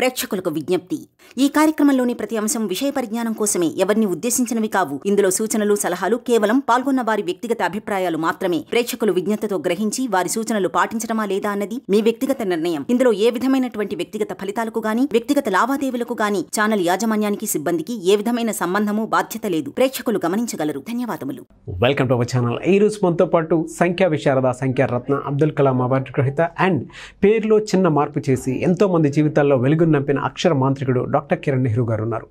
ప్రేక్షకులకు విజ్ఞప్తి ఈ కార్యక్రమంలోని ప్రతి అంశం విషయ పరిజ్ఞానం కోసమే ఎవరిని ఉద్దేశించినవి కావు ఇందులో సూచనలు సలహాలు కేవలం పాల్గొన్న వారి వ్యక్తిగత అభిప్రాయాలు మాత్రమే ప్రేక్షకులు విజ్ఞతతో గ్రహించి వారి సూచనలు పాటించడమా లేదా అన్నది మీ వ్యక్తిగత నిర్ణయం ఇందులో ఏ విధమైనటువంటి వ్యక్తిగత ఫలితాలకు గాని వ్యక్తిగత లావాదేవీలకు గాని ఛానల్ యాజమాన్యానికి సిబ్బందికి ఏ విధమైన సంబంధము బాధ్యత లేదు ప్రేక్షకులు గమనించగలరు ధన్యవాదములు వెల్కమ్ టు ఛానల్ ఈ రోజు మనతో పాటు సంఖ్యా విశారద సంఖ్యా రత్న అబ్దుల్ కలాం అవార్డు గ్రహీత అండ్ పేరులో చిన్న మార్పు చేసి ఎంతో మంది జీవితాల్లో వెలుగు మానవుడిని నంపిన అక్షర మాంత్రికుడు డాక్టర్ కిరణ్ నెహ్రూ గారు ఉన్నారు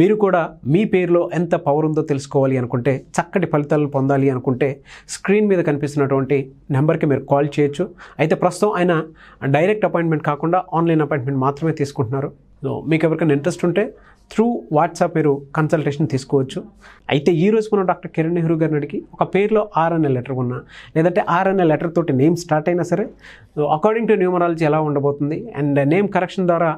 మీరు కూడా మీ పేరులో ఎంత పవర్ ఉందో తెలుసుకోవాలి అనుకుంటే చక్కటి ఫలితాలను పొందాలి అనుకుంటే స్క్రీన్ మీద కనిపిస్తున్నటువంటి నెంబర్కి మీరు కాల్ చేయొచ్చు అయితే ప్రస్తుతం ఆయన డైరెక్ట్ అపాయింట్మెంట్ కాకుండా ఆన్లైన్ అపాయింట్మెంట్ మాత్రమే తీసుకుంటున్నారు సో మీకు ఎవరికైనా ఇంట్రెస్ట్ ఉంటే త్రూ వాట్సాప్ మీరు కన్సల్టేషన్ తీసుకోవచ్చు అయితే ఈ రోజు మనం డాక్టర్ కిరణ్ నెహ్రూ గారిని అడిగి ఒక పేరులో ఆర్ అనే లెటర్ ఉన్నా లేదంటే ఆర్ అనే లెటర్ తోటి నేమ్ స్టార్ట్ అయినా సరే అకార్డింగ్ టు న్యూమరాలజీ ఎలా ఉండబోతుంది అండ్ నేమ్ కరెక్షన్ ద్వారా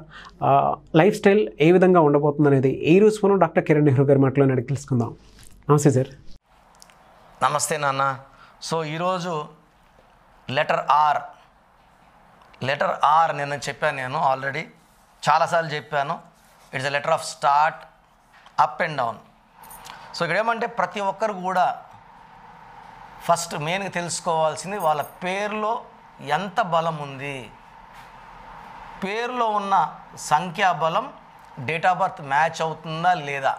లైఫ్ స్టైల్ ఏ విధంగా ఉండబోతుంది అనేది ఈ రోజు మనం డాక్టర్ కిరణ్ నెహ్రూ గారి మాటలో అడిగి తెలుసుకుందాం నమస్తే సార్ నమస్తే నాన్న సో ఈరోజు లెటర్ ఆర్ లెటర్ ఆర్ నేను చెప్పాను నేను ఆల్రెడీ చాలాసార్లు చెప్పాను it's a letter of start up and down so ఇక్కడ ఏమంటే ప్రతి ఒక్కరు కూడా ఫస్ట్ మెయిన్గా తెలుసుకోవాల్సింది వాళ్ళ పేరులో ఎంత బలం ఉంది పేరులో ఉన్న సంఖ్యాబలం డేట్ ఆఫ్ బర్త్ మ్యాచ్ అవుతుందా లేదా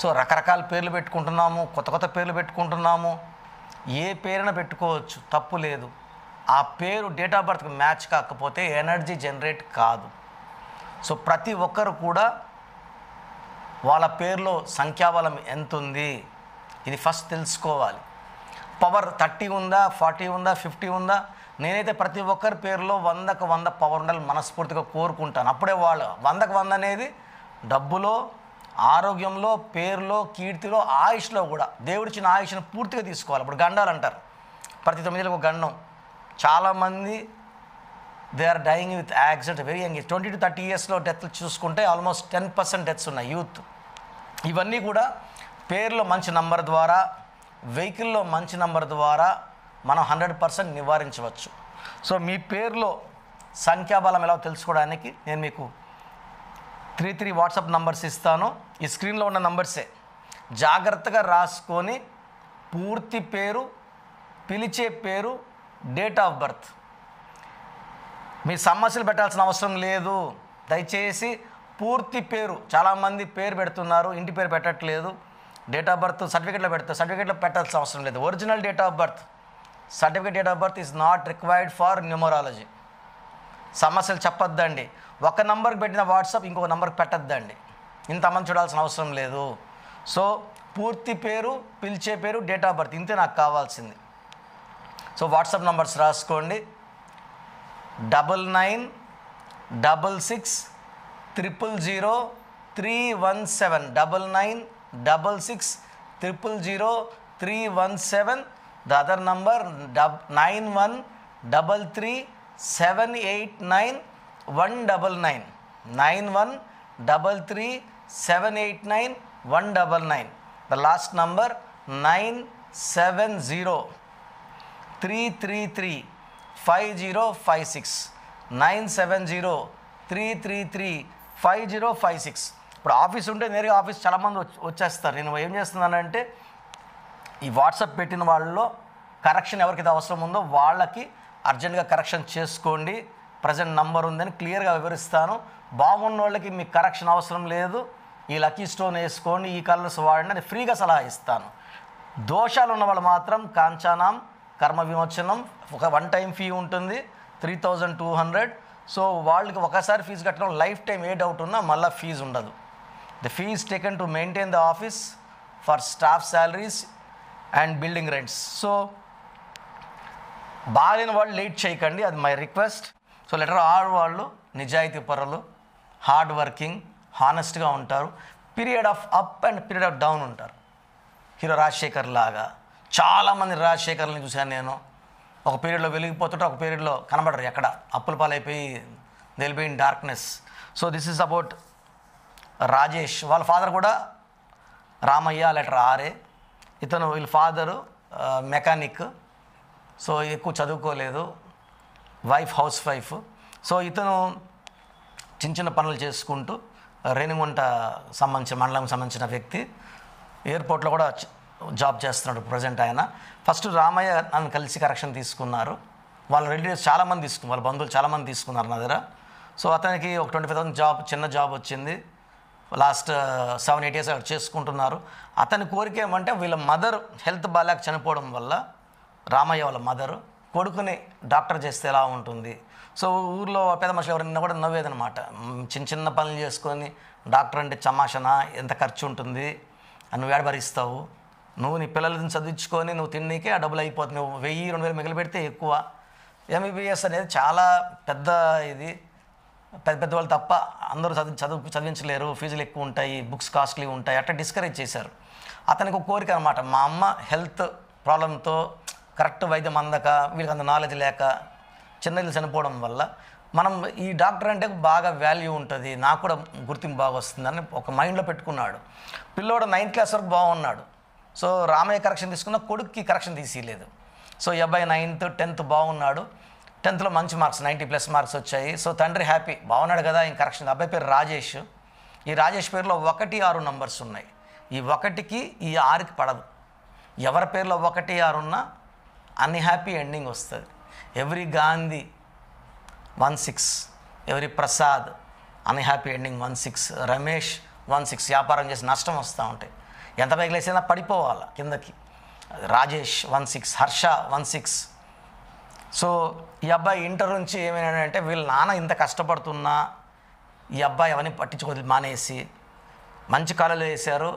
సో రకరకాల పేర్లు పెట్టుకుంటున్నాము కొత్త కొత్త పేర్లు పెట్టుకుంటున్నాము ఏ పేరున పెట్టుకోవచ్చు తప్పు లేదు ఆ పేరు డేట్ ఆఫ్ బర్త్కి మ్యాచ్ కాకపోతే ఎనర్జీ జనరేట్ కాదు సో ప్రతి ఒక్కరు కూడా వాళ్ళ పేరులో సంఖ్యాబలం ఎంత ఉంది ఇది ఫస్ట్ తెలుసుకోవాలి పవర్ థర్టీ ఉందా ఫార్టీ ఉందా ఫిఫ్టీ ఉందా నేనైతే ప్రతి ఒక్కరి పేరులో వందకు వంద పవర్ ఉండాలని మనస్ఫూర్తిగా కోరుకుంటాను అప్పుడే వాళ్ళు వందకు వంద అనేది డబ్బులో ఆరోగ్యంలో పేరులో కీర్తిలో ఆయుష్లో కూడా దేవుడిచ్చిన ఆయుష్ను పూర్తిగా తీసుకోవాలి ఇప్పుడు గండాలు అంటారు ప్రతి ఒక గండం చాలామంది they are dying with accident very young twenty two thirty ఇయర్స్లో డెత్లు చూసుకుంటే ఆల్మోస్ట్ టెన్ పర్సెంట్ డెత్స్ ఉన్నాయి యూత్ ఇవన్నీ కూడా పేర్లో మంచి నంబర్ ద్వారా వెహికల్లో మంచి నంబర్ ద్వారా మనం హండ్రెడ్ పర్సెంట్ నివారించవచ్చు సో మీ పేరులో సంఖ్యాబలం ఎలా తెలుసుకోవడానికి నేను మీకు త్రీ త్రీ వాట్సాప్ నంబర్స్ ఇస్తాను ఈ స్క్రీన్లో ఉన్న నంబర్సే జాగ్రత్తగా రాసుకొని పూర్తి పేరు పిలిచే పేరు డేట్ ఆఫ్ బర్త్ మీ సమస్యలు పెట్టాల్సిన అవసరం లేదు దయచేసి పూర్తి పేరు చాలామంది పేరు పెడుతున్నారు ఇంటి పేరు పెట్టట్లేదు డేట్ ఆఫ్ బర్త్ సర్టిఫికేట్లో పెడతారు సర్టిఫికేట్లో పెట్టాల్సిన అవసరం లేదు original date of birth certificate date of birth is not required for numerology సమస్యలు చెప్పొద్దండి ఒక నంబర్కి పెట్టిన వాట్సాప్ ఇంకొక నంబర్కి పెట్టద్దండి ఇంతమంది చూడాల్సిన అవసరం లేదు సో పూర్తి పేరు పిలిచే పేరు డేట్ ఆఫ్ బర్త్ ఇంతే నాకు కావాల్సింది సో వాట్సాప్ నంబర్స్ రాసుకోండి double nine double six triple zero three one seven double nine double six triple zero three one seven the other number nine one double three seven eight nine one double nine nine one double three seven eight nine one double nine the last number nine seven zero three three three five zero five six nine seven zero three three three five zero five six ఇప్పుడు office ఉంటే నేరుగా office చాలామంది వచ్చేస్తారు నేను ఏం చేస్తున్నానంటే ఈ WhatsApp పెట్టిన వాళ్ళలో కరెక్షన్ ఎవరికైతే అవసరం ఉందో వాళ్ళకి అర్జెంటుగా కరెక్షన్ చేసుకోండి ప్రజెంట్ నంబర్ ఉందని క్లియర్గా వివరిస్తాను బాగున్న వాళ్ళకి మీకు కరెక్షన్ అవసరం లేదు ఈ లక్కీ స్టోన్ వేసుకోండి ఈ కలర్స్ వాడండి అని ఫ్రీగా సలహా ఇస్తాను దోషాలు ఉన్న వాళ్ళు మాత్రం కాంచానాం కర్మ విమోచనం ఒక వన్ టైం ఫీ ఉంటుంది three thousand two hundred so వాళ్ళకి ఒకసారి ఫీజు కట్టడం లైఫ్ టైం ఏ డౌట్ ఉన్నా మళ్ళీ ఫీజు ఉండదు the fees taken to maintain the office for staff salaries and building rents so బాగైన వాళ్ళు లేట్ చేయకండి అది my request so letter are వాళ్ళు నిజాయితీ పరులు హార్డ్ వర్కింగ్ హానెస్ట్గా ఉంటారు period of up and period of down ఉంటారు హీరో రాజశేఖర్ లాగా చాలామంది రాజశేఖర్ని చూశాను నేను ఒక పీరియడ్లో వెలిగిపోతుంటే ఒక పీరియడ్లో కనబడరు ఎక్కడ అప్పుల పాలైపోయి నిలిపోయి in darkness so this is about Rajesh వాళ్ళ ఫాదర్ కూడా రామయ్య లెటర్ ఆరే ఇతను వీళ్ళ ఫాదరు మెకానిక్ సో ఎక్కువ చదువుకోలేదు వైఫ్ హౌస్ వైఫ్ సో ఇతను చిన్న చిన్న పనులు చేసుకుంటూ రేణిగుంట సంబంధించిన మండలంకి సంబంధించిన వ్యక్తి ఎయిర్పోర్ట్లో కూడా జాబ్ చేస్తున్నాడు ప్రజెంట్ ఆయన ఫస్ట్ రామయ్య నన్ను కలిసి కరెక్షన్ తీసుకున్నారు వాళ్ళ రిలేటివ్స్ చాలామంది తీసుకు వాళ్ళ బంధువులు చాలామంది తీసుకున్నారు నా దగ్గర సో అతనికి ఒక ట్వంటీ ఫైవ్ జాబ్ చిన్న జాబ్ వచ్చింది లాస్ట్ సెవెన్ ఎయిట్ ఇయర్స్ అక్కడ చేసుకుంటున్నారు అతని కోరిక ఏమంటే వీళ్ళ మదర్ హెల్త్ బాగాలేక చనిపోవడం వల్ల రామయ్య వాళ్ళ మదరు కొడుకుని డాక్టర్ చేస్తే ఎలా ఉంటుంది సో ఊర్లో పేద మనుషులు ఎవరైనా కూడా నవ్వేదనమాట చిన్న చిన్న పనులు చేసుకొని డాక్టర్ అంటే చమాషనా ఎంత ఖర్చు ఉంటుంది నువ్వు ఏడబరిస్తావు నువ్వు నీ పిల్లలని చదివించుకొని నువ్వు తిన్నీకే ఆ డబ్బులు అయిపోతుంది నువ్వు వెయ్యి రెండు వేలు మిగిలి పెడితే ఎక్కువ ఎంబీబీఎస్ అనేది చాలా పెద్ద ఇది పెద్ద పెద్దవాళ్ళు తప్ప అందరూ చదివి చదువు చదివించలేరు ఫీజులు ఎక్కువ ఉంటాయి బుక్స్ కాస్ట్లీ ఉంటాయి అట్లా డిస్కరేజ్ చేశారు అతనికి ఒక కోరిక అనమాట మా అమ్మ హెల్త్ ప్రాబ్లంతో కరెక్ట్ వైద్యం అందక వీళ్ళకి అంత నాలెడ్జ్ లేక చిన్నది చనిపోవడం వల్ల మనం ఈ డాక్టర్ అంటే బాగా వాల్యూ ఉంటుంది నాకు కూడా గుర్తింపు బాగా వస్తుందని ఒక మైండ్లో పెట్టుకున్నాడు పిల్లోడు నైన్త్ క్లాస్ వరకు బాగున్నాడు సో రామయ్య కరెక్షన్ తీసుకున్న కొడుక్కి కరెక్షన్ తీసిలేదు సో ఈ అబ్బాయి నైన్త్ టెన్త్ బాగున్నాడు టెన్త్లో మంచి మార్క్స్ నైంటీ ప్లస్ మార్క్స్ వచ్చాయి సో తండ్రి హ్యాపీ బాగున్నాడు కదా ఇంక కరెక్షన్ అబ్బాయి పేరు రాజేష్ ఈ రాజేష్ పేరులో ఒకటి ఆరు నంబర్స్ ఉన్నాయి ఈ ఒకటికి ఈ ఆరుకి పడదు ఎవరి పేరులో ఒకటి ఆరు ఉన్నా అన్హ్యాపీ ఎండింగ్ వస్తుంది every Gandhi one six every Prasad unhappy ending one six Ramesh one six వ్యాపారం చేసి నష్టం వస్తూ ఉంటాయి ఎంత పైకి లేసినా పడిపోవాలి కిందకి Rajesh one six Harsha one six so ఈ అబ్బాయి ఇంటర్ నుంచి ఏమైనాడంటే వీళ్ళ నాన్న ఇంత కష్టపడుతున్నా ఈ అబ్బాయి అవన్నీ పట్టించుకోదు మానేసి మంచి కళలు వేసారు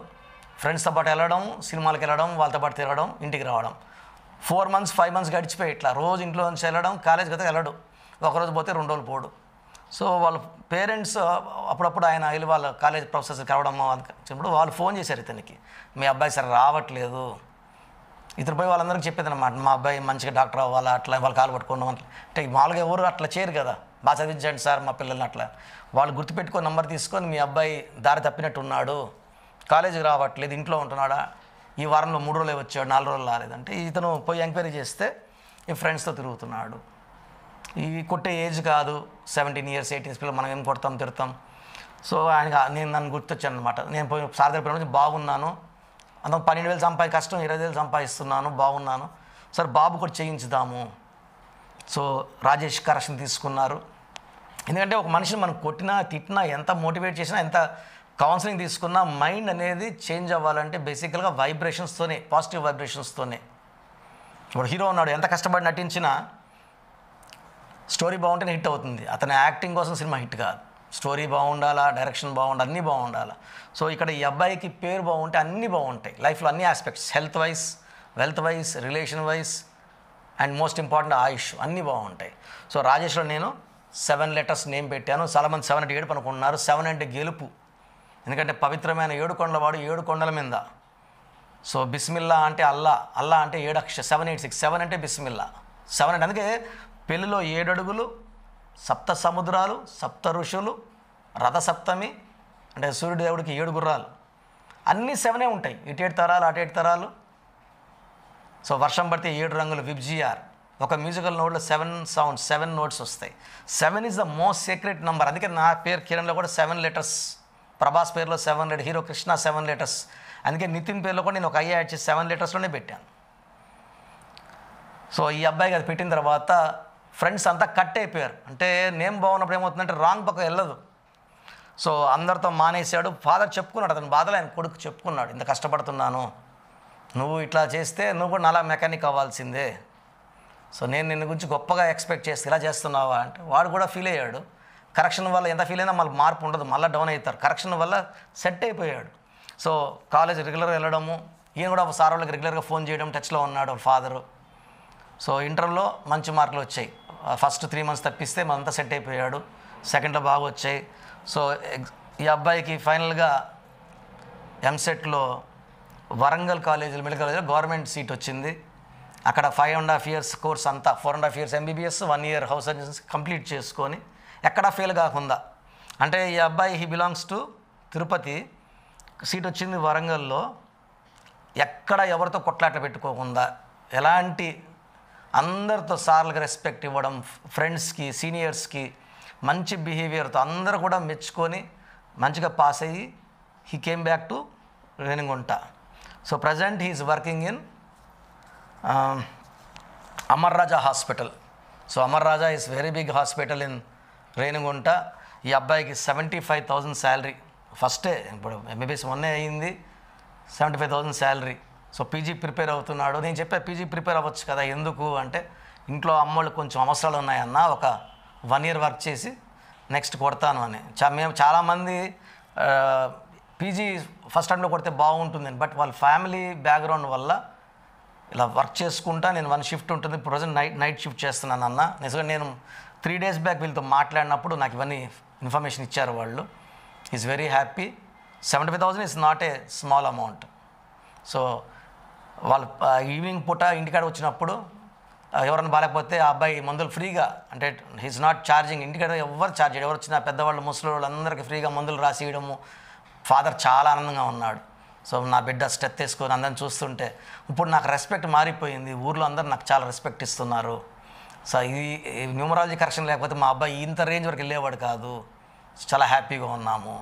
ఫ్రెండ్స్తో పాటు వెళ్ళడం సినిమాలకు వెళ్ళడం వాళ్ళతో పాటు తిరగడం ఇంటికి రావడం ఫోర్ మంత్స్ ఫైవ్ మంత్స్ గడిచిపోయి ఇట్లా రోజు ఇంట్లో నుంచి వెళ్ళడం కాలేజ్కి అయితే వెళ్ళడు ఒకరోజు పోతే రెండు రోజులు పోడు సో వాళ్ళ పేరెంట్స్ అప్పుడప్పుడు ఆయన వెళ్ళి వాళ్ళ కాలేజ్ ప్రొఫెసర్స్ కలవడం వచ్చినప్పుడు వాళ్ళు ఫోన్ చేశారు ఇతనికి మీ అబ్బాయి సరే రావట్లేదు ఇతను పోయి వాళ్ళందరికీ చెప్పేది అనమాట మా అబ్బాయి మంచిగా డాక్టర్ అవ్వాలి అట్లా వాళ్ళు కాలు పట్టుకోవడం అట్లా అంటే మామూలుగా ఎవరు అట్లా చేయరు కదా బాగా చదివించండి సార్ మా పిల్లల్ని అట్లా వాళ్ళు గుర్తుపెట్టుకొని నంబర్ తీసుకొని మీ అబ్బాయి దారి తప్పినట్టు ఉన్నాడు కాలేజీకి రావట్లేదు ఇంట్లో ఉంటున్నాడా ఈ వారంలో మూడు రోజులే వచ్చాడు నాలుగు రోజులు రాలేదంటే ఇతను పోయి ఎంక్వైరీ చేస్తే ఈ ఫ్రెండ్స్తో తిరుగుతున్నాడు ఈ కొట్టే ఏజ్ కాదు సెవెంటీన్ ఇయర్స్ ఎయిటీన్స్ పిల్లలు మనం ఏం కొడతాం తిడతాం సో ఆయన నేను నన్ను గుర్తొచ్చాను అనమాట నేను పోయి సార్ దగ్గర నుంచి బాగున్నాను అంత పన్నెండు వేలు సంపాది కష్టం ఇరవై వేలు సంపాదిస్తున్నాను బాగున్నాను సార్ బాబు కూడా చేయించుదాము సో రాజేష్ కరెక్షన్ తీసుకున్నారు ఎందుకంటే ఒక మనిషిని మనం కొట్టినా తిట్టినా ఎంత మోటివేట్ చేసినా ఎంత కౌన్సిలింగ్ తీసుకున్నా మైండ్ అనేది చేంజ్ అవ్వాలంటే బేసికల్గా వైబ్రేషన్స్తోనే పాజిటివ్ వైబ్రేషన్స్తోనే ఇప్పుడు హీరో ఉన్నాడు ఎంత కష్టపడి నటించినా స్టోరీ బాగుంటేనే హిట్ అవుతుంది అతని యాక్టింగ్ కోసం సినిమా హిట్ కాదు స్టోరీ బాగుండాలా డైరెక్షన్ బాగుండాలి అన్నీ బాగుండాలా సో ఇక్కడ ఈ అబ్బాయికి పేరు బాగుంటే అన్నీ బాగుంటాయి లైఫ్లో అన్ని aspects health wise wealth wise relation wise and most important ఆయుష్ అన్నీ బాగుంటాయి సో రాజేష్లో నేను సెవెన్ లెటర్స్ నేమ్ పెట్టాను మంది సెవెన్ అంటే ఏడుపు అనుకుంటున్నారు సెవెన్ అంటే గెలుపు ఎందుకంటే పవిత్రమైన ఏడు వాడు ఏడు కొండల మీద సో బిస్మిల్లా అంటే అల్లా అల్లా అంటే ఏడు అక్ష సెవెన్ ఎయిట్ సిక్స్ సెవెన్ అంటే బిస్మిల్లా సెవెన్ అంటే అందుకే పెళ్లిలో ఏడడుగులు సప్త సముద్రాలు సప్త ఋషులు రథసప్తమి అంటే సూర్యుడు దేవుడికి ఏడు గుర్రాలు అన్నీ సెవెనే ఉంటాయి ఇటేడు తరాలు అటేడు తరాలు సో వర్షం పడితే ఏడు రంగులు విబ్జిఆర్ ఒక మ్యూజికల్ నోట్లో సెవెన్ సౌండ్ సెవెన్ నోట్స్ వస్తాయి seven is the most secret number అందుకే నా పేరు కిరణ్లో కూడా సెవెన్ లెటర్స్ ప్రభాస్ పేరులో seven letter hero Krishna seven letters అందుకే నితిన్ పేరులో కూడా నేను ఒక అయ్యా యాడ్ చేసి సెవెన్ లెటర్స్లోనే పెట్టాను సో ఈ అబ్బాయికి అది పెట్టిన తర్వాత ఫ్రెండ్స్ అంతా కట్ అయిపోయారు అంటే నేమ్ బాగున్నప్పుడు ఏమవుతుందంటే రాంగ్ పక్క వెళ్ళదు సో అందరితో మానేశాడు ఫాదర్ చెప్పుకున్నాడు అతని బాధలు ఆయన కొడుకు చెప్పుకున్నాడు ఇంత కష్టపడుతున్నాను నువ్వు ఇట్లా చేస్తే నువ్వు కూడా నాలా మెకానిక్ అవ్వాల్సిందే సో నేను నిన్ను గురించి గొప్పగా ఎక్స్పెక్ట్ చేస్తే ఇలా చేస్తున్నావా అంటే వాడు కూడా ఫీల్ అయ్యాడు కరెక్షన్ వల్ల ఎంత ఫీల్ అయినా మళ్ళీ మార్పు ఉండదు మళ్ళీ డౌన్ అవుతారు కరెక్షన్ వల్ల సెట్ అయిపోయాడు సో కాలేజ్ రెగ్యులర్గా వెళ్ళడము ఈయన కూడా సార్ వాళ్ళకి రెగ్యులర్గా ఫోన్ చేయడం టచ్లో ఉన్నాడు ఫాదరు సో ఇంటర్లో మంచి మార్కులు వచ్చాయి ఫస్ట్ త్రీ మంత్స్ తప్పిస్తే మనంతా సెట్ అయిపోయాడు సెకండ్లో బాగా వచ్చాయి సో ఈ అబ్బాయికి ఫైనల్గా ఎంసెట్లో వరంగల్ కాలేజీలో మెడికల్ కాలేజీలో గవర్నమెంట్ సీట్ వచ్చింది అక్కడ five and half years course అంతా four and half years MBBS one year house surgeons complete చేసుకొని ఎక్కడా ఫెయిల్ కాకుండా అంటే ఈ అబ్బాయి he belongs to Tirupati seat వచ్చింది వరంగల్లో ఎక్కడ ఎవరితో కొట్లాట పెట్టుకోకుండా ఎలాంటి అందరితో సార్లకు రెస్పెక్ట్ ఇవ్వడం ఫ్రెండ్స్కి సీనియర్స్కి మంచి బిహేవియర్తో అందరూ కూడా మెచ్చుకొని మంచిగా పాస్ అయ్యి he came back to Renigunta so present is working in Amar Raja hospital so Amar Raja is very big hospital in Renigunta ఈ అబ్బాయికి సెవెంటీ ఫైవ్ థౌజండ్ శాలరీ ఫస్టే ఇప్పుడు ఎంబీబీఎస్ మొన్నే అయ్యింది seventy five thousand salary so PG prepare అవుతున్నాడు నేను చెప్పా పీజీ ప్రిపేర్ అవ్వచ్చు కదా ఎందుకు అంటే ఇంట్లో అమ్మోళ్ళు కొంచెం అవసరాలు ఉన్నాయన్న ఒక వన్ ఇయర్ వర్క్ చేసి నెక్స్ట్ కొడతాను అని చా మేము చాలామంది పీజీ ఫస్ట్ టైంలో కొడితే అని బట్ వాళ్ళ ఫ్యామిలీ బ్యాక్గ్రౌండ్ వల్ల ఇలా వర్క్ చేసుకుంటా నేను వన్ షిఫ్ట్ ఉంటుంది ఇప్పుడు ప్రజెంట్ నైట్ నైట్ షిఫ్ట్ చేస్తున్నాను అన్న నిజంగా నేను త్రీ డేస్ బ్యాక్ వీళ్ళతో మాట్లాడినప్పుడు నాకు ఇవన్నీ ఇన్ఫర్మేషన్ ఇచ్చారు వాళ్ళు is very happy seventy five thousand is not a small amount so వాళ్ళు ఈవినింగ్ పూట ఇంటికాడ వచ్చినప్పుడు ఎవరైనా బాగాలేకపోతే ఆ అబ్బాయి మందులు ఫ్రీగా అంటే హీస్ నాట్ ఛార్జింగ్ ఇంటికాడ ఎవరు ఛార్జ్ చేయడం ఎవరు వచ్చినా పెద్దవాళ్ళు ముసలి వాళ్ళు అందరికీ ఫ్రీగా మందులు రాసి ఇవ్వడము ఫాదర్ చాలా ఆనందంగా ఉన్నాడు సో నా బిడ్డ స్ట్రెత్ తీసుకొని అందరిని చూస్తుంటే ఇప్పుడు నాకు రెస్పెక్ట్ మారిపోయింది ఊర్లో అందరూ నాకు చాలా రెస్పెక్ట్ ఇస్తున్నారు సో ఇది న్యూమరాలజీ కరెక్షన్ లేకపోతే మా అబ్బాయి ఇంత రేంజ్ వరకు వెళ్ళేవాడు కాదు చాలా హ్యాపీగా ఉన్నాము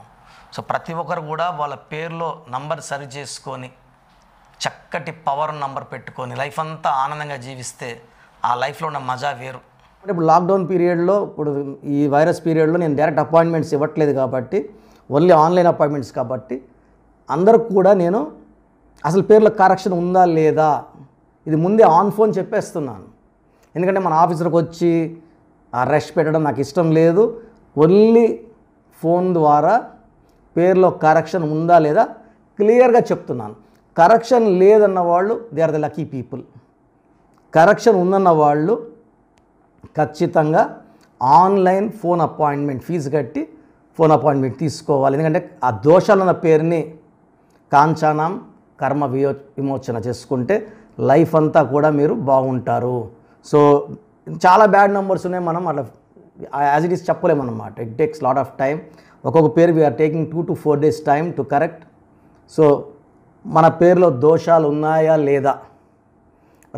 సో ప్రతి ఒక్కరు కూడా వాళ్ళ పేరులో నంబర్ సరి చేసుకొని చక్కటి పవర్ నంబర్ పెట్టుకొని లైఫ్ అంతా ఆనందంగా జీవిస్తే ఆ లైఫ్లో ఉన్న మజా వేరు అంటే ఇప్పుడు లాక్డౌన్ పీరియడ్లో ఇప్పుడు ఈ వైరస్ పీరియడ్లో నేను డైరెక్ట్ అపాయింట్మెంట్స్ ఇవ్వట్లేదు కాబట్టి ఓన్లీ ఆన్లైన్ అపాయింట్మెంట్స్ కాబట్టి అందరికి కూడా నేను అసలు పేర్ల కరెక్షన్ ఉందా లేదా ఇది ముందే ఆన్ ఫోన్ చెప్పేస్తున్నాను ఎందుకంటే మన ఆఫీసర్కి వచ్చి ఆ రెస్ట్ పెట్టడం నాకు ఇష్టం లేదు ఓన్లీ ఫోన్ ద్వారా పేర్లో కరెక్షన్ ఉందా లేదా క్లియర్గా చెప్తున్నాను కరెక్షన్ లేదన్న వాళ్ళు they are the lucky people correction ఉందన్న వాళ్ళు ఖచ్చితంగా ఆన్లైన్ ఫోన్ అపాయింట్మెంట్ ఫీజు కట్టి ఫోన్ అపాయింట్మెంట్ తీసుకోవాలి ఎందుకంటే ఆ దోషాలన్న పేరుని కాంచానం కర్మ వియో విమోచన చేసుకుంటే లైఫ్ అంతా కూడా మీరు బాగుంటారు సో చాలా బ్యాడ్ నెంబర్స్ ఉన్నాయి మనం అట్లా యాజ్ ఇట్ ఈస్ చెప్పలేమన్నమాట it takes lot of time ఒక్కొక్క పేరు we're taking two to four days time to correct so మన పేరులో దోషాలు ఉన్నాయా లేదా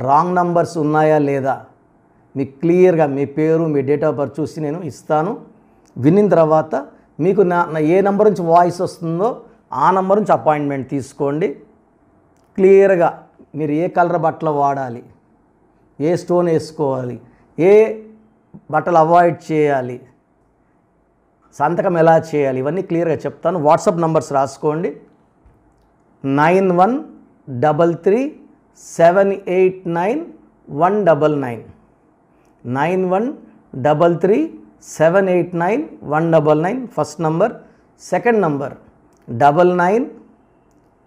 రాంగ్ నంబర్స్ ఉన్నాయా లేదా మీ క్లియర్గా మీ పేరు మీ డేట్ ఆఫ్ బర్త్ చూసి నేను ఇస్తాను వినిన తర్వాత మీకు నా ఏ నెంబర్ నుంచి వాయిస్ వస్తుందో ఆ నెంబర్ నుంచి అపాయింట్మెంట్ తీసుకోండి క్లియర్గా మీరు ఏ కలర్ బట్టలు వాడాలి ఏ స్టోన్ వేసుకోవాలి ఏ బట్టలు అవాయిడ్ చేయాలి సంతకం ఎలా చేయాలి ఇవన్నీ క్లియర్గా చెప్తాను వాట్సాప్ నంబర్స్ రాసుకోండి nine one double three seven eight nine one double nine nine one double three seven eight nine one double nine first number second number double nine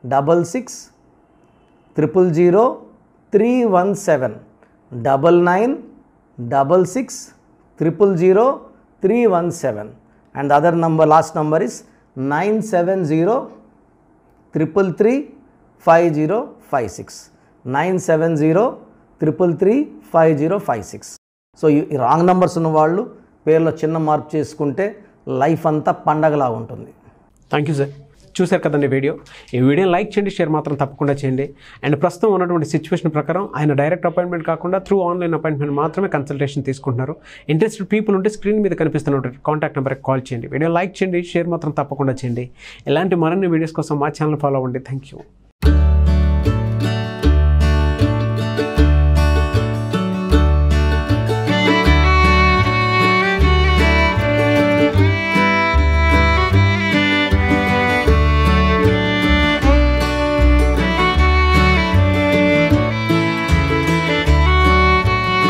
double six triple zero three one seven double nine double six triple zero three one seven and the other number last number is nine seven zero triple three five zero five six nine seven zero triple three five zero five six so ఈ wrong numbers ఉన్న వాళ్ళు పేర్లో చిన్న మార్పు చేసుకుంటే life అంతా పండగలా ఉంటుంది thank you sir చూశారు కదండి వీడియో ఈ వీడియోని లైక్ చేయండి షేర్ మాత్రం తప్పకుండా చేయండి అండ్ ప్రస్తుతం ఉన్నటువంటి సిచ్యువేషన్ ప్రకారం ఆయన డైరెక్ట్ అపాయింట్మెంట్ కాకుండా త్రూ ఆన్లైన్ అపాయింట్మెంట్ మాత్రమే కన్సల్టేషన్ తీసుకుంటున్నారు ఇంట్రెస్టెడ్ పీపుల్ ఉంటే స్క్రీన్ మీద కనిపిస్తున్నటువంటి కాంటాక్ట్ నెంబర్కి కాల్ చేయండి వీడియో లైక్ చేయండి షేర్ మాత్రం తప్పకుండా చేయండి ఇలాంటి మరిన్ని వీడియోస్ కోసం మా ఛానల్ ఫాలో అవ్వండి థ్యాంక్ యూ